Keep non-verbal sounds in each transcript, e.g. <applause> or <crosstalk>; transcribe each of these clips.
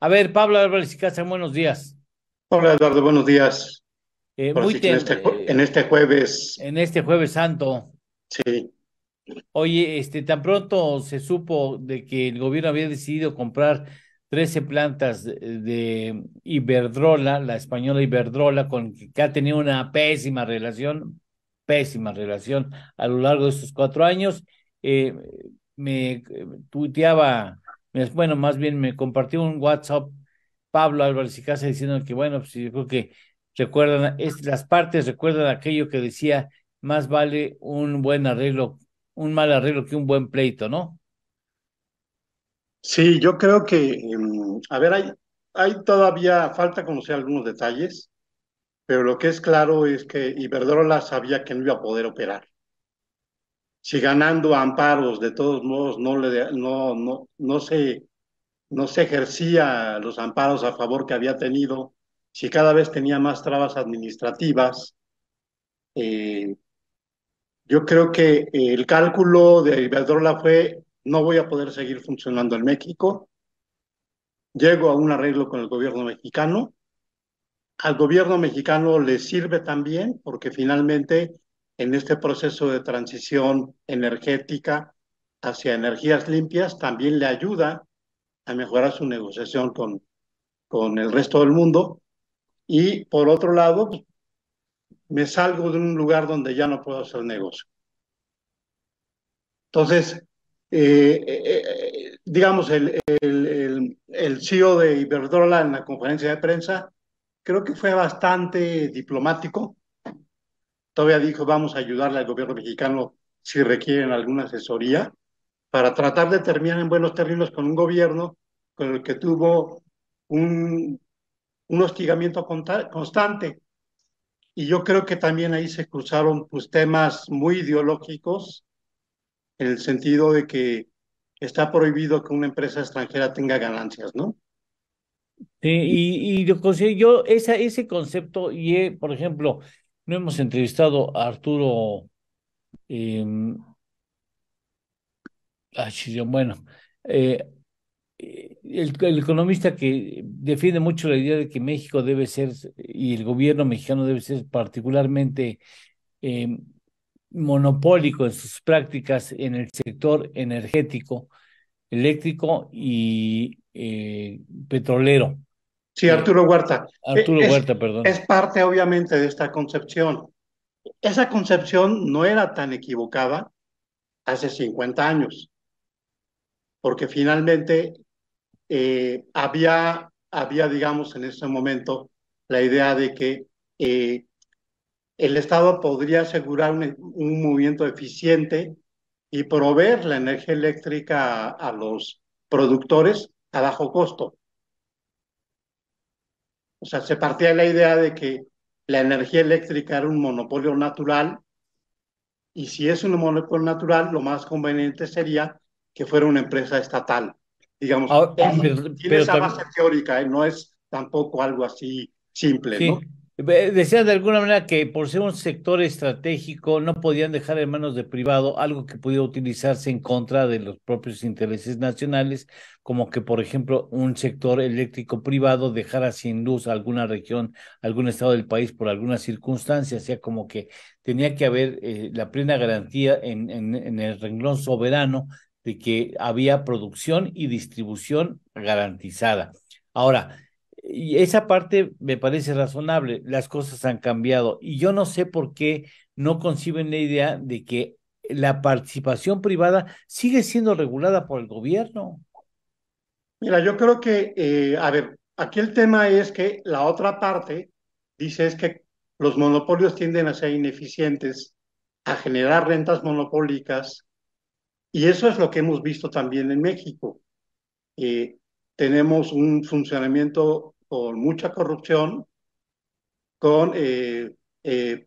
A ver, Pablo Álvarez y Casa, buenos días. Hola Eduardo, buenos días. Eh, muy este en, este, jueves. En este jueves santo. Sí. Oye, este, tan pronto se supo de que el gobierno había decidido comprar 13 plantas de Iberdrola, la española Iberdrola, con que ha tenido una pésima relación, pésima relación a lo largo de estos cuatro años. Eh, me eh, tuiteaba bueno, más bien me compartió un WhatsApp Pablo Álvarez y Casa diciendo que, bueno, pues yo creo que recuerdan las partes, recuerdan aquello que decía, más vale un buen arreglo, un mal arreglo que un buen pleito, ¿no? Sí, yo creo que, em, a ver, hay, hay todavía, falta conocer algunos detalles, pero lo que es claro es que Iberdrola sabía que no iba a poder operar si ganando amparos de todos modos no, le, no, no, no, se, no se ejercía los amparos a favor que había tenido, si cada vez tenía más trabas administrativas, eh, yo creo que eh, el cálculo de Iberdrola fue, no voy a poder seguir funcionando en México, llego a un arreglo con el gobierno mexicano, al gobierno mexicano le sirve también porque finalmente en este proceso de transición energética hacia energías limpias también le ayuda a mejorar su negociación con, con el resto del mundo. Y por otro lado, me salgo de un lugar donde ya no puedo hacer negocio. Entonces, eh, eh, eh, digamos, el, el, CEO de Iberdrola en la conferencia de prensa creo que fue bastante diplomático Todavía dijo, vamos a ayudarle al gobierno mexicano si requieren alguna asesoría para tratar de terminar en buenos términos con un gobierno con el que tuvo un, hostigamiento constante. Y yo creo que también ahí se cruzaron pues, temas muy ideológicos, en el sentido de que está prohibido que una empresa extranjera tenga ganancias, ¿no? Sí, y, yo, ese concepto, y por ejemplo, no hemos entrevistado a Arturo. Eh, bueno, eh, eh el, economista que defiende mucho la idea de que México debe ser y el gobierno mexicano debe ser particularmente em, monopólico en sus prácticas en el sector energético, eléctrico y eh, petrolero. Sí, Arturo Huerta. Arturo es, Huerta, perdón. Es parte, obviamente, de esta concepción. Esa concepción no era tan equivocada hace 50 años, porque finalmente eh, había, había, digamos, en ese momento la idea de que eh, el Estado podría asegurar un, movimiento eficiente y proveer la energía eléctrica a los productores a bajo costo. O sea, se partía de la idea de que la energía eléctrica era un monopolio natural y si es un monopolio natural, lo más conveniente sería que fuera una empresa estatal. Digamos, ah, tiene esa base teórica, ¿eh? no es tampoco algo así simple, ¿no? decía de alguna manera que por ser un sector estratégico no podían dejar en manos de privado algo que pudiera utilizarse en contra de los propios intereses nacionales, como que por ejemplo un sector eléctrico privado dejara sin luz alguna región, algún estado del país por alguna circunstancia, o sea, como que tenía que haber eh, la plena garantía en, en el renglón soberano de que había producción y distribución garantizada. Ahora, y esa parte me parece razonable, las cosas han cambiado y yo no sé por qué no conciben la idea de que la participación privada sigue siendo regulada por el gobierno. Mira, yo creo que, eh, a ver, aquí el tema es que la otra parte dice es que los monopolios tienden a ser ineficientes, a generar rentas monopólicas, y eso es lo que hemos visto también en México. Eh, tenemos un funcionamiento con mucha corrupción, con eh, eh,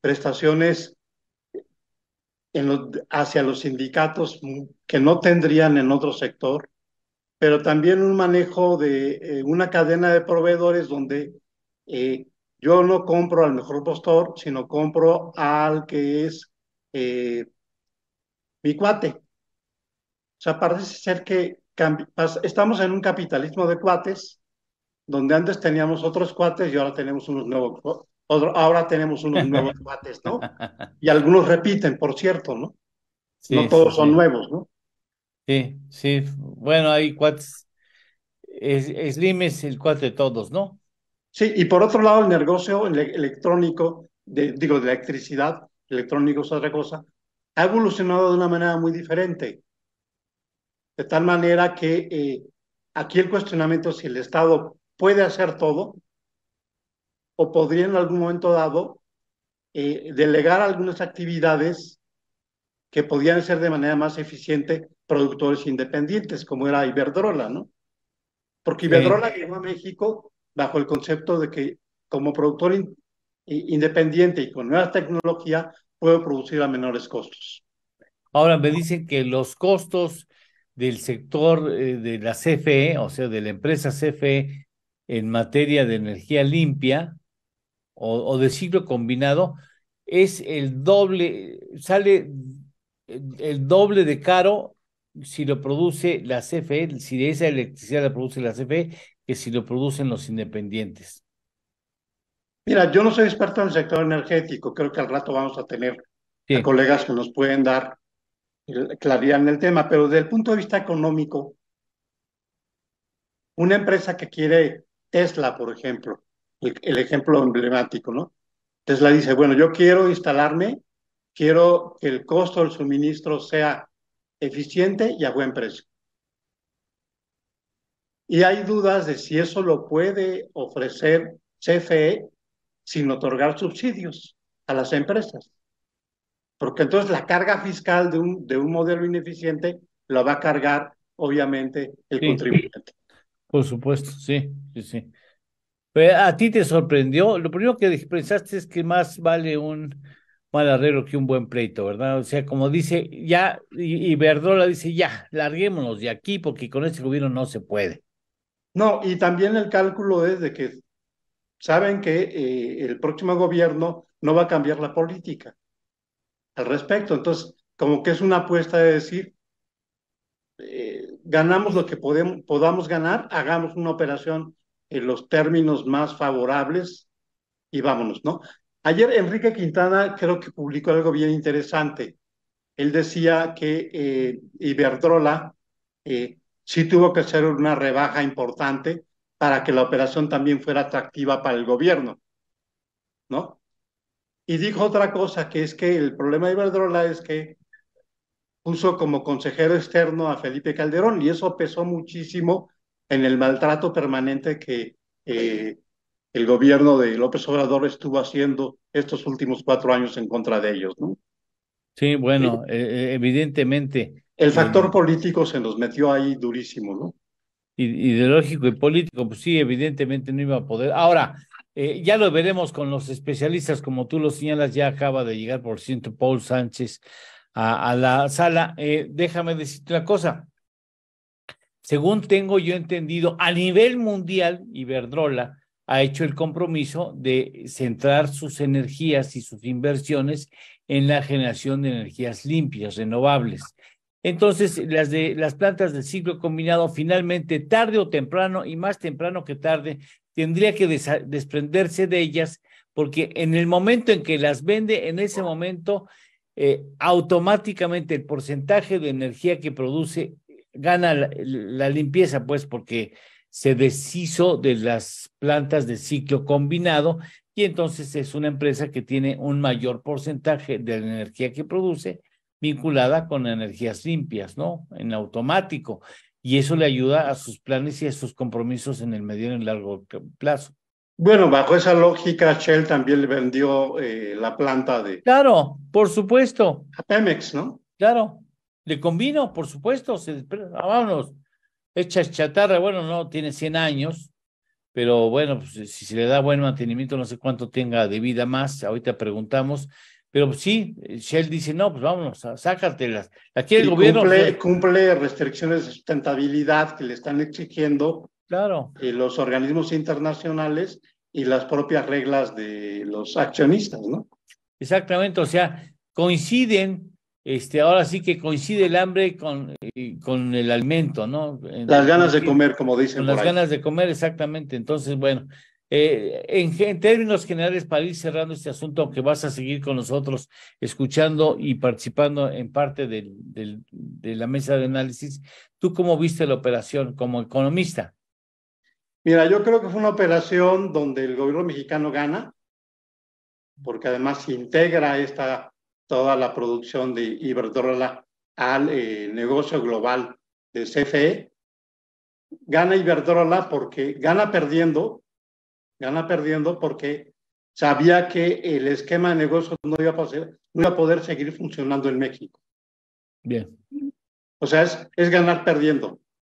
prestaciones hacia los sindicatos que no tendrían en otro sector, pero también un manejo de eh, una cadena de proveedores donde yo no compro al mejor postor, sino compro al que es mi cuate. O sea, parece ser que estamos en un capitalismo de cuates donde antes teníamos otros cuates y ahora tenemos unos nuevos, ahora tenemos unos nuevos <laughs> cuates, ¿no? Y algunos repiten, por cierto, ¿no? no todos son nuevos, ¿no? Sí, sí. Bueno, hay cuates. Es, Slim es el cuate de todos, ¿no? Sí, y por otro lado, el negocio electrónico, de, digo, de electricidad, electrónico es otra cosa, ha evolucionado de una manera muy diferente. De tal manera que eh, aquí el cuestionamiento si el Estado puede hacer todo o podría en algún momento dado eh, delegar algunas actividades que podían ser de manera más eficiente productores independientes, como era Iberdrola, ¿no? Porque Iberdrola llegó a México bajo el concepto de que como productor independiente y con nuevas tecnologías puedo producir a menores costos. Ahora me dicen que los costos del sector eh, de la CFE, o sea, de la empresa CFE, en materia de energía limpia o, de ciclo combinado es el doble, sale el doble de caro si lo produce la CFE, si de esa electricidad la produce la CFE, que si lo producen los independientes. Mira, yo no soy experto en el sector energético, creo que al rato vamos a tener colegas que nos pueden dar claridad en el tema, pero desde el punto de vista económico, una empresa que quiere Tesla, por ejemplo, el, ejemplo emblemático, ¿no? Tesla dice, bueno, yo quiero instalarme, quiero que el costo del suministro sea eficiente y a buen precio. Y hay dudas de si eso lo puede ofrecer CFE sin otorgar subsidios a las empresas. Porque entonces la carga fiscal de un, de un modelo ineficiente la va a cargar, obviamente, el contribuyente. Por supuesto, sí, sí, sí. ¿A ti te sorprendió? Lo primero que pensaste es que más vale un mal arreglo que un buen pleito, ¿verdad? O sea, como dice ya, y, Verdola dice ya, larguémonos de aquí porque con este gobierno no se puede. No, y también el cálculo es de que saben que eh, el próximo gobierno no va a cambiar la política al respecto. Entonces, como que es una apuesta de decir, eh, ganamos lo que podamos ganar, hagamos una operación en los términos más favorables y vámonos, ¿no? Ayer Enrique Quintana creo que publicó algo bien interesante. Él decía que eh, Iberdrola eh, sí tuvo que hacer una rebaja importante para que la operación también fuera atractiva para el gobierno, ¿no? Y dijo otra cosa, que es que el problema de Iberdrola es que puso como consejero externo a Felipe Calderón y eso pesó muchísimo en el maltrato permanente que eh, el gobierno de López Obrador estuvo haciendo estos últimos cuatro años en contra de ellos, ¿no? Sí, bueno, eh, eh, evidentemente. El factor político se nos metió ahí durísimo, ¿no? Ideológico y político, pues sí, evidentemente no iba a poder. Ahora, ya lo veremos con los especialistas, como tú lo señalas, ya acaba de llegar, por ciento, Paul Sánchez a, la sala. Eh, déjame decirte una cosa. Según tengo yo entendido, a nivel mundial, Iberdrola ha hecho el compromiso de centrar sus energías y sus inversiones en la generación de energías limpias, renovables. Entonces, las, de, las plantas del ciclo combinado finalmente, tarde o temprano, y más temprano que tarde, tendría que desprenderse de ellas, porque en el momento en que las vende, en ese momento eh, automáticamente el porcentaje de energía que produce gana la, limpieza, pues porque se deshizo de las plantas de ciclo combinado y entonces es una empresa que tiene un mayor porcentaje de la energía que produce vinculada con energías limpias, ¿no? En automático. Y eso le ayuda a sus planes y a sus compromisos en el medio y en largo plazo. Bueno, bajo esa lógica, Shell también le vendió eh, la planta de... Claro, por supuesto. A Pemex, ¿no? Claro, le convino, por supuesto. Se, ah, vámonos, hecha chatarra, bueno, no, tiene 100 años, pero bueno, pues, si se le da buen mantenimiento, no sé cuánto tenga de vida más, ahorita preguntamos. Pero pues sí, Shell dice, no, pues vámonos, sácatelas. Aquí el gobierno... Cumple, cumple restricciones de sustentabilidad que le están exigiendo claro. Eh, los organismos internacionales y las propias reglas de los accionistas, ¿no? Exactamente, o sea, coinciden, este, ahora sí que coincide el hambre con, eh, con el alimento, ¿no? Las ganas de comer, como dicen. las ganas de comer, exactamente. Entonces, bueno, eh, en, términos generales, para ir cerrando este asunto, que vas a seguir con nosotros escuchando y participando en parte de la mesa de análisis, ¿tú cómo viste la operación como economista? Mira, yo creo que fue una operación donde el gobierno mexicano gana, porque además integra esta, toda la producción de Iberdrola al eh, negocio global de CFE. Gana Iberdrola porque gana perdiendo, gana perdiendo porque sabía que el esquema de negocio no iba a poder, seguir funcionando en México. Bien. O sea, es ganar perdiendo.